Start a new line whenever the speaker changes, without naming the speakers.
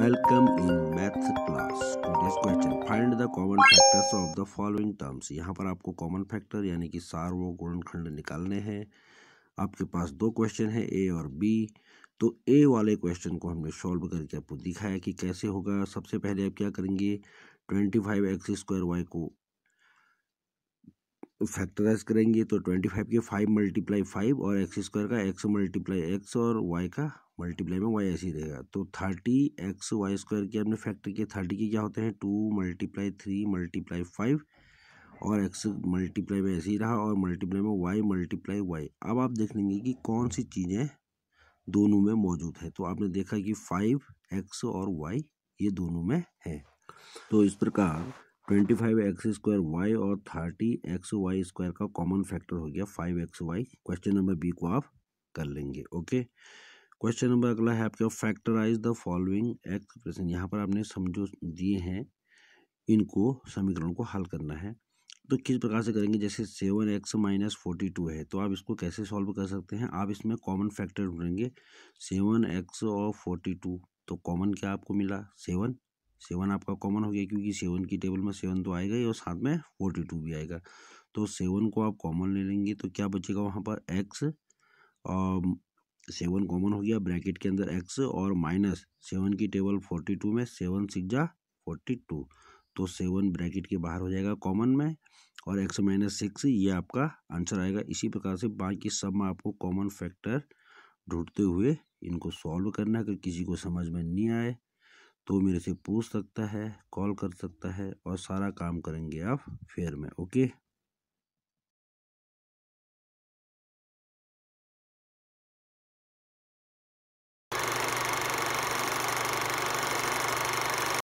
welcome in math class today's question find the common factors of the following terms यहाँ पर आपको common factor यानी कि सार सार्व गुणनखंड निकालने हैं आपके पास दो क्वेश्चन हैं ए और बी तो ए वाले क्वेश्चन को हमने सॉल्व करके आपको दिखाया कि कैसे होगा सबसे पहले आप क्या करेंगे twenty five x square y को फैक्टराइज करेंगे तो ट्वेंटी फाइव के फाइव मल्टीप्लाई फाइव और एक्स स्क्वायर का एक्स मल्टीप्लाई एक्स और वाई का मल्टीप्लाई में वाई ऐसे ही रहेगा तो थर्टी एक्स वाई स्क्वायर की आपने फैक्टर किया थर्टी के क्या होते हैं two multiply three multiply five और एक्स मल्टीप्लाई में ऐसे ही रहा और मल्टीप्लाई में वाई मल्टीप्लाई वाई अब आप देख लेंगे कि कौन सी चीज़ें दोनों में मौजूद है तो आपने देखा कि फाइव एक्स और वाई ये दोनों में है तो इस प्रकार twenty five x square y और थर्टी एक्स वाई स्क्वायर का कॉमन फैक्टर हो गया five x y question number B को आप कर लेंगे ओके क्वेश्चन नंबर अगला है आपके फैक्टराइज द फॉलोइंग एक्सप्रेशन यहाँ पर आपने समझो दिए हैं इनको समीकरण को हल करना है तो किस प्रकार से करेंगे जैसे seven x minus forty two है तो आप इसको कैसे सॉल्व कर सकते हैं आप इसमें कॉमन फैक्टर ढूंढेंगे सेवन एक्स और फोर्टी टू तो कॉमन क्या आपको मिला सेवन सेवन आपका कॉमन हो गया क्योंकि सेवन की टेबल में सेवन तो आएगा ही और साथ में फोर्टी टू भी आएगा तो सेवन को आप कॉमन ले लेंगे तो क्या बचेगा वहाँ पर एक्स सेवन कॉमन हो गया ब्रैकेट के अंदर एक्स और माइनस सेवन की टेबल फोर्टी टू में सेवन सिक्स जा फोर्टी टू तो सेवन ब्रैकेट के बाहर हो जाएगा कॉमन में और एक्स माइनस सिक्स ये आपका आंसर आएगा इसी प्रकार से बाकी सब में आपको कॉमन फैक्टर ढूंढते हुए इनको सॉल्व करना अगर किसी को समझ में नहीं आए तो मेरे से पूछ सकता है कॉल कर सकता है और सारा काम करेंगे आप फेयर में ओके